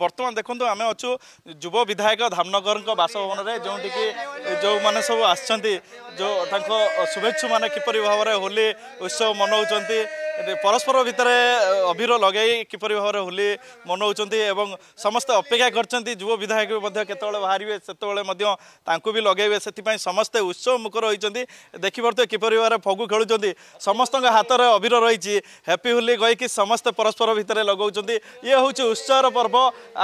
ବର୍ତ୍ତମାନ ଦେଖନ୍ତୁ ଆମେ ଅଛୁ ଯୁବ ବିଧାୟକ ଧାମନଗରଙ୍କ ବାସଭବନରେ ଯେଉଁଠିକି ଯେଉଁମାନେ ସବୁ ଆସିଛନ୍ତି ଯେଉଁ ତାଙ୍କ ଶୁଭେଚ୍ଛୁ ମାନେ କିପରି ଭାବରେ ହୋଲି ଉତ୍ସବ ମନାଉଛନ୍ତି ପରସ୍ପର ଭିତରେ ଅବିର ଲଗାଇ କିପରି ଭାବରେ ହୋଲି ମନାଉଛନ୍ତି ଏବଂ ସମସ୍ତେ ଅପେକ୍ଷା କରିଛନ୍ତି ଯୁବ ବିଧାୟକ ମଧ୍ୟ କେତେବେଳେ ବାହାରିବେ ସେତେବେଳେ ମଧ୍ୟ ତାଙ୍କୁ ବି ଲଗାଇବେ ସେଥିପାଇଁ ସମସ୍ତେ ଉତ୍ସବ ମୁଖ ରହିଛନ୍ତି ଦେଖିପାରୁଥିବେ କିପରି ଭାବରେ ଫଗୁ ଖେଳୁଛନ୍ତି ସମସ୍ତଙ୍କ ହାତରେ ଅବିର ରହିଛି ହାପି ହୋଲି କହିକି ସମସ୍ତେ ପରସ୍ପର ଭିତରେ ଲଗାଉଛନ୍ତି ଇଏ ହେଉଛି ଉତ୍ସବର ପର୍ବ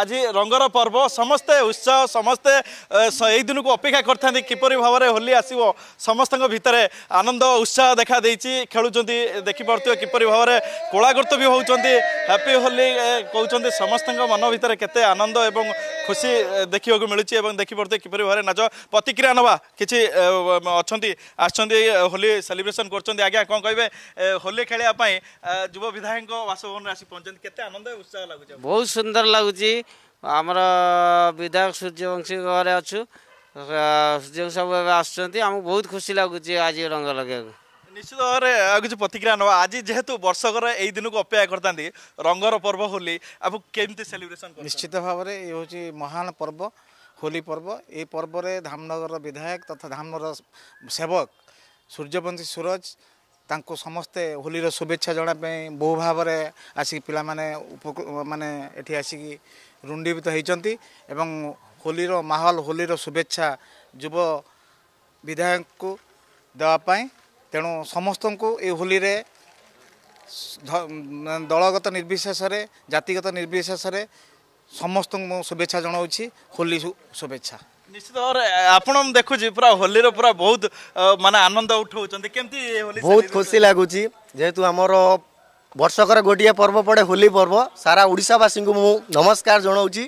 ଆଜି ରଙ୍ଗର ପର୍ବ ସମସ୍ତେ ଉତ୍ସାହ ସମସ୍ତେ ଏଇ ଦିନକୁ ଅପେକ୍ଷା କରିଥାନ୍ତି କିପରି ଭାବରେ ହୋଲି ଆସିବ ସମସ୍ତଙ୍କ ଭିତରେ ଆନନ୍ଦ ଉତ୍ସାହ ଦେଖାଦେଇଛି ଖେଳୁଛନ୍ତି ଦେଖିପାରୁଥିବେ କିପରି କିଭଳି ଭାବରେ କୋଳାଗୃତ ବି ହେଉଛନ୍ତି ହ୍ୟାପି ହୋଲି କହୁଛନ୍ତି ସମସ୍ତଙ୍କ ମନ ଭିତରେ କେତେ ଆନନ୍ଦ ଏବଂ ଖୁସି ଦେଖିବାକୁ ମିଳୁଛି ଏବଂ ଦେଖିପାରୁଥିବେ କିପରି ଭାବରେ ନାଚ ପ୍ରତିକ୍ରିୟା ନେବା କିଛି ଅଛନ୍ତି ଆସିଛନ୍ତି ହୋଲି ସେଲିବ୍ରେସନ୍ କରୁଛନ୍ତି ଆଜ୍ଞା କ'ଣ କହିବେ ହୋଲି ଖେଳିବା ପାଇଁ ଯୁବ ବିଧାୟକଙ୍କ ବାସଭବନରେ ଆସି ପହଞ୍ଚନ୍ତି କେତେ ଆନନ୍ଦ ଉତ୍ସାହ ଲାଗୁଛି ବହୁତ ସୁନ୍ଦର ଲାଗୁଛି ଆମର ବିଧାୟକ ସୂର୍ଯ୍ୟବଂଶୀ ଘରେ ଅଛୁ ସୂର୍ଯ୍ୟବଂଶୀ ସବୁ ଏବେ ଆସୁଛନ୍ତି ଆମକୁ ବହୁତ ଖୁସି ଲାଗୁଛି ଆଜି ରଙ୍ଗ ଲଗାଇବାକୁ ନିଶ୍ଚିତ ଭାବରେ ଆଉ କିଛି ପ୍ରତିକ୍ରିୟା ନବା ଆଜି ଯେହେତୁ ବର୍ଷକର ଏଇ ଦିନକୁ ଅପେକ୍ଷା କରିଥାନ୍ତି ରଙ୍ଗର ପର୍ବ ହୋଲି ଆଉ କେମିତି ସେଲିବ୍ରେସନ ନିଶ୍ଚିତ ଭାବରେ ଏ ହେଉଛି ମହାନ ପର୍ବ ହୋଲି ପର୍ବ ଏ ପର୍ବରେ ଧାମନଗରର ବିଧାୟକ ତଥା ଧାମନଗର ସେବକ ସୂର୍ଯ୍ୟବଂଶୀ ସୁରଜ ତାଙ୍କୁ ସମସ୍ତେ ହୋଲିର ଶୁଭେଚ୍ଛା ଜଣା ପାଇଁ ବହୁ ଭାବରେ ଆସିକି ପିଲାମାନେ ମାନେ ଏଠି ଆସିକି ରୁଣ୍ଡିବିତ ହୋଇଛନ୍ତି ଏବଂ ହୋଲିର ମାହୋଲ ହୋଲିର ଶୁଭେଚ୍ଛା ଯୁବ ବିଧାୟକଙ୍କୁ ଦେବା ପାଇଁ ତେଣୁ ସମସ୍ତଙ୍କୁ ଏ ହୋଲିରେ ଦଳଗତ ନିର୍ବିଶେଷରେ ଜାତିଗତ ନିର୍ବିଶେଷରେ ସମସ୍ତଙ୍କୁ ମୁଁ ଶୁଭେଚ୍ଛା ଜଣାଉଛି ହୋଲି ଶୁଭେଚ୍ଛା ନିଶ୍ଚିତ ଭାବରେ ଆପଣ ମୁଁ ଦେଖୁଛି ପୁରା ହୋଲିର ପୁରା ବହୁତ ମାନେ ଆନନ୍ଦ ଉଠାଉଛନ୍ତି କେମିତି ବହୁତ ଖୁସି ଲାଗୁଛି ଯେହେତୁ ଆମର ବର୍ଷକର ଗୋଟିଏ ପର୍ବ ପଡ଼େ ହୋଲି ପର୍ବ ସାରା ଓଡ଼ିଶାବାସୀଙ୍କୁ ମୁଁ ନମସ୍କାର ଜଣାଉଛି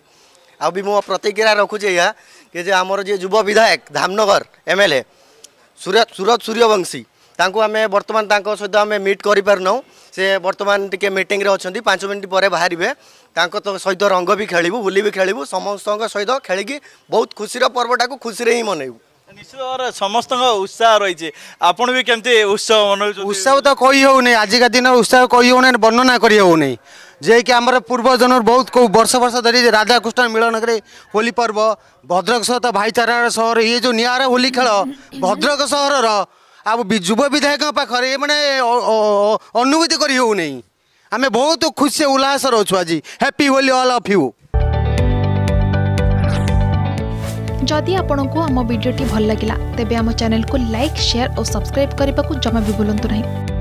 ଆଉ ବି ମୁଁ ପ୍ରତିକ୍ରିୟା ରଖୁଛି ଏହା କି ଯେ ଆମର ଯିଏ ଯୁବ ବିଧାୟକ ଧାମନଗର ଏମ୍ଏଲ୍ଏ ସୁରତ ସୁରତ ସୂର୍ଯ୍ୟବଂଶୀ ताकू सहित तर्तमान तिट गरिपारुनौँ सि बर्तान मिट्रेन्ट पाँच मिनट बाह्रे त सहित रंग भी रङ पनि भी खेला समस्त खेकी बहुत खुसी र पर्वटा कुरा खुसी हिँड मनैबु निश्चित भएर समस्त उत्साह भी आपुण उत्साह मनाउँदै उत्साह त केही नै आजका दिन उत्साह कहीउन वर्णना गरिहे नै जिरो पूर्वजन बहुत वर्ष वर्ष धरी कृष्ण मिलन करे होली पर्व भद्रक भाईचारा सहर ये जो होली खेल भद्रक सहर ଆଉ ଯୁବ ବିଧାୟକଙ୍କ ପାଖରେ ମାନେ ଅନୁଭୂତି କରି ହେଉନାହିଁ ଆମେ ବହୁତ ଖୁସି ଉଲ୍ଲାସରେ ଅଛୁ ଆଜି happy Holi all of you ଯଦି ଆପଣଙ୍କୁ ଆମ ଭିଡ଼ିଓଟି ଭଲ ଲାଗିଲା ତେବେ ଆମ ଚ୍ୟାନେଲକୁ ଲାଇକ୍ ସେୟାର ଓ ସବସ୍କ୍ରାଇବ୍ କରିବାକୁ ଜମା ବି ଭୁଲନ୍ତୁ ନାହିଁ